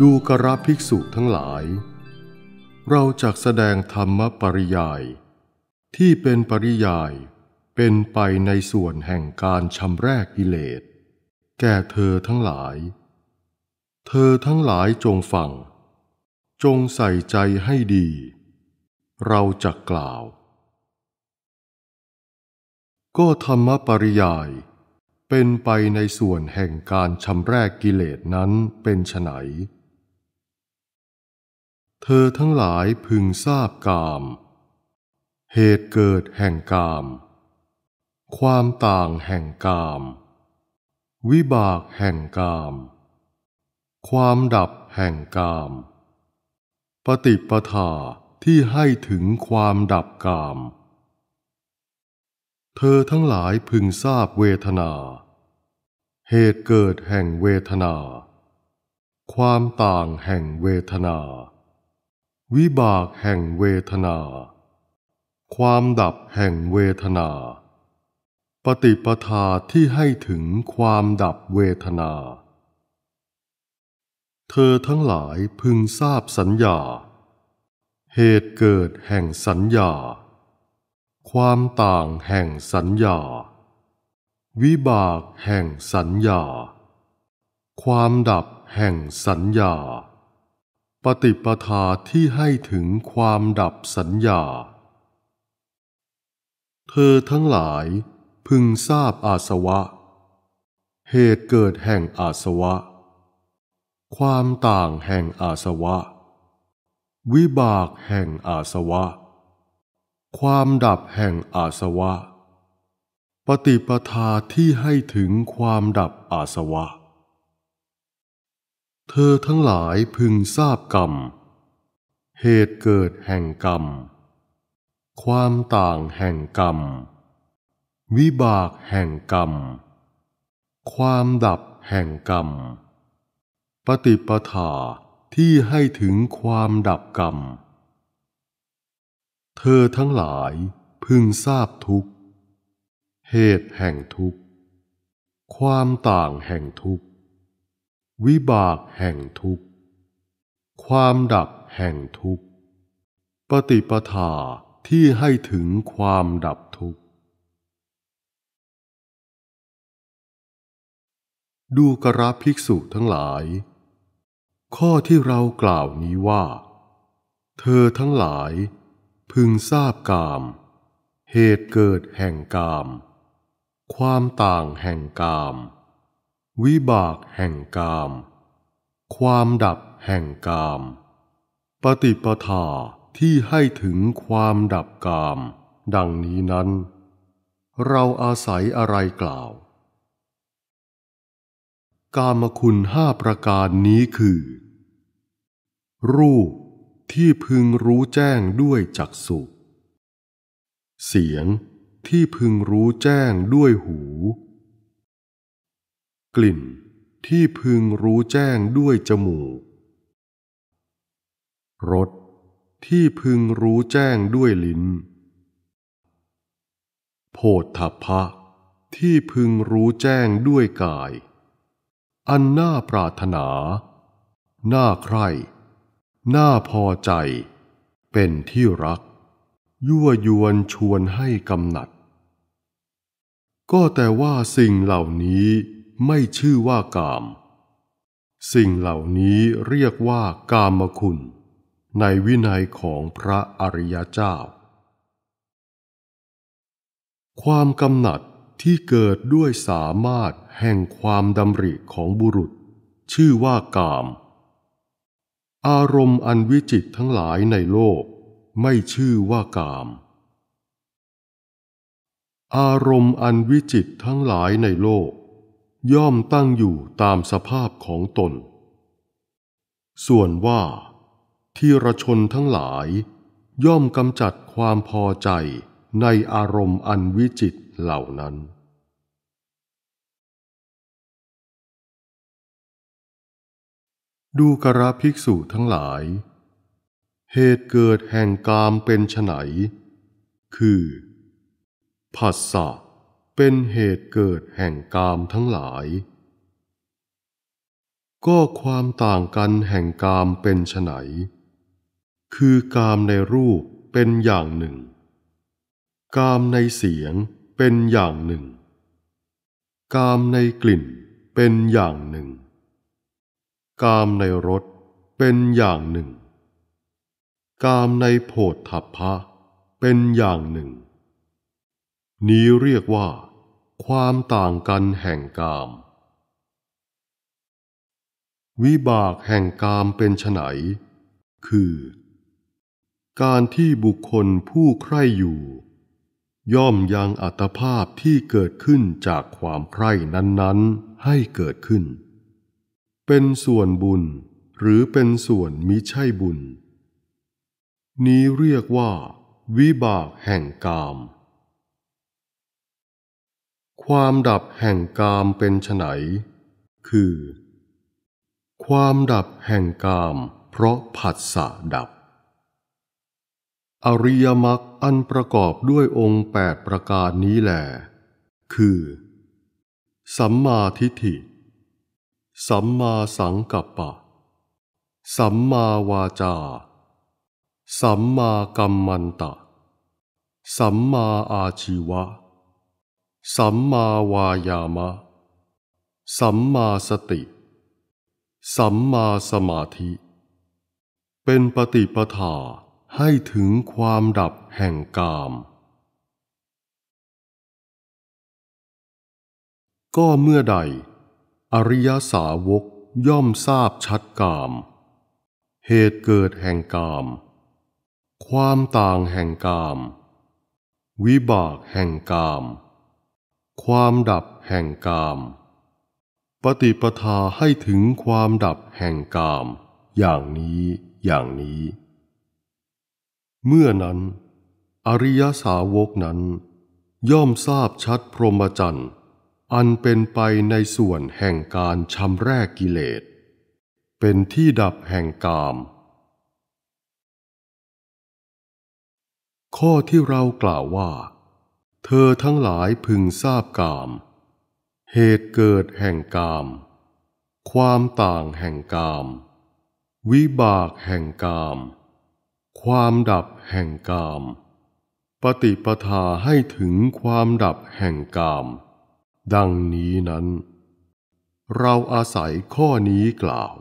ดูกระภิกษุทั้งหลาย เราจะแสดงธรรมปริยาย ที่เป็นปริยายเป็นไปในส่วนแห่งการชำแรกกิเลสแก่เธอทั้งหลาย เธอทั้งหลายจงฟังจงใส่ใจให้ดี เราจะกล่าวก็ธรรมปริยาย เป็นไปในส่วนแห่งการชำแรกกิเลสนั้นเป็นไฉนเธอทั้งหลายพึงทราบกาม เหตุเกิดแห่งกาม ความต่างแห่งกาม วิบากแห่งกาม ความดับแห่งกาม ปฏิปทาที่ให้ถึงความดับกาม เธอทั้งหลายพึงทราบเวทนา เหตุเกิดแห่งเวทนา ความต่างแห่งเวทนาวิบากแห่งเวทนา ความดับแห่งเวทนา ปฏิปทาที่ให้ถึงความดับเวทนา เธอทั้งหลายพึงทราบสัญญา เหตุเกิดแห่งสัญญา ความต่างแห่งสัญญา วิบากแห่งสัญญา ความดับแห่งสัญญาปฏิปทาที่ให้ถึงความดับสัญญา เธอทั้งหลายพึงทราบอาสวะ เหตุเกิดแห่งอาสวะ ความต่างแห่งอาสวะ วิบากแห่งอาสวะ ความดับแห่งอาสวะ ปฏิปทาที่ให้ถึงความดับอาสวะเธอทั้งหลายพึงทราบกรรม เหตุเกิดแห่งกรรม ความต่างแห่งกรรม วิบากแห่งกรรม ความดับแห่งกรรม ปฏิปทาที่ให้ถึงความดับกรรม เธอทั้งหลายพึงทราบทุกเหตุแห่งทุกความต่างแห่งทุกวิบากแห่งทุกข์ ความดับแห่งทุกข์ ปฏิปทาที่ให้ถึงความดับทุกข์ ดูกราภิกษุทั้งหลาย ข้อที่เรากล่าวนี้ว่า เธอทั้งหลาย พึงทราบกาม เหตุเกิดแห่งกาม ความต่างแห่งกามวิบากแห่งกาม ความดับแห่งกาม ปฏิปทาที่ให้ถึงความดับกาม ดังนี้นั้น เราอาศัยอะไรกล่าว กามคุณห้าประการนี้คือ รูปที่พึงรู้แจ้งด้วยจักสุเสียงที่พึงรู้แจ้งด้วยหูกลิ่นที่พึงรู้แจ้งด้วยจมูกรสที่พึงรู้แจ้งด้วยลิ้นโพธพะที่พึงรู้แจ้งด้วยกาย อันน่าปรารถนา น่าใคร่น่าพอใจ เป็นที่รักยั่วยวนชวนให้กำหนัด ก็แต่ว่าสิ่งเหล่านี้ไม่ชื่อว่ากาม สิ่งเหล่านี้เรียกว่ากามคุณ ในวินัยของพระอริยเจ้า ความกำหนัดที่เกิดด้วยสามารถแห่งความดำริของบุรุษ ชื่อว่ากาม อารมณ์อันวิจิตทั้งหลายในโลกไม่ชื่อว่ากาม อารมณ์อันวิจิตทั้งหลายในโลกย่อมตั้งอยู่ตามสภาพของตน ส่วนว่าที่ระชนทั้งหลาย ย่อมกำจัดความพอใจในอารมณ์อันวิจิตเหล่านั้น ดูกระภิกษุทั้งหลาย เหตุเกิดแห่งกามเป็นไฉนคือ ผัสสะเป็นเหตุเกิดแห่งกามทั้งหลาย ก็ความต่างกันแห่งกามเป็นไฉน คือกามในรูปเป็นอย่างหนึ่ง กามในเสียงเป็นอย่างหนึ่ง กามในกลิ่นเป็นอย่างหนึ่ง กามในรสเป็นอย่างหนึ่ง กามในโผฏฐัพพะเป็นอย่างหนึ่ง นี้เรียกว่าความต่างกันแห่งกามวิบากแห่งกามเป็นไนคือ การที่บุคคลผู้ใคร่อยู่ ย่อมยังอัตภาพที่เกิดขึ้นจากความใคร่นั้นๆให้เกิดขึ้น เป็นส่วนบุญหรือเป็นส่วนมิใช่บุญ นี้เรียกว่า วิบากแห่งกามความดับแห่งกามเป็นไนคือ ความดับแห่งกาม เพราะผัสสะดับ อริยมรรคอันประกอบด้วยองค์แปดประการนี้แหลคือ สัมมาทิฏฐิ สัมมาสังกัปปะ สัมมาวาจา สัมมากัมมันตะ สัมมาอาชีวะสัมมาวายามะ สัมมาสติ สัมมาสมาธิ เป็นปฏิปทาให้ถึงความดับแห่งกาม ก็เมื่อใด อริยสาวกย่อมทราบชัดกาม เหตุเกิดแห่งกาม ความต่างแห่งกาม วิบากแห่งกามความดับแห่งกาม ปฏิปทาให้ถึงความดับแห่งกามอย่างนี้อย่างนี้ เมื่อนั้น อริยสาวกนั้น ย่อมทราบชัดพรหมจรรย์อันเป็นไปในส่วนแห่งการชำแรกกิเลสเป็นที่ดับแห่งกาม ข้อที่เรากล่าวว่าเธอทั้งหลายพึงทราบกาม เหตุเกิดแห่งกาม ความต่างแห่งกาม วิบากแห่งกาม ความดับแห่งกาม ปฏิปทาให้ถึงความดับแห่งกาม ดังนี้นั้น เราอาศัยข้อนี้กล่าว